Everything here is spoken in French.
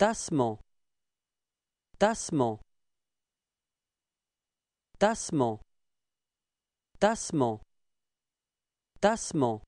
Tassement. Tassement. Tassement. Tassement. Tassement.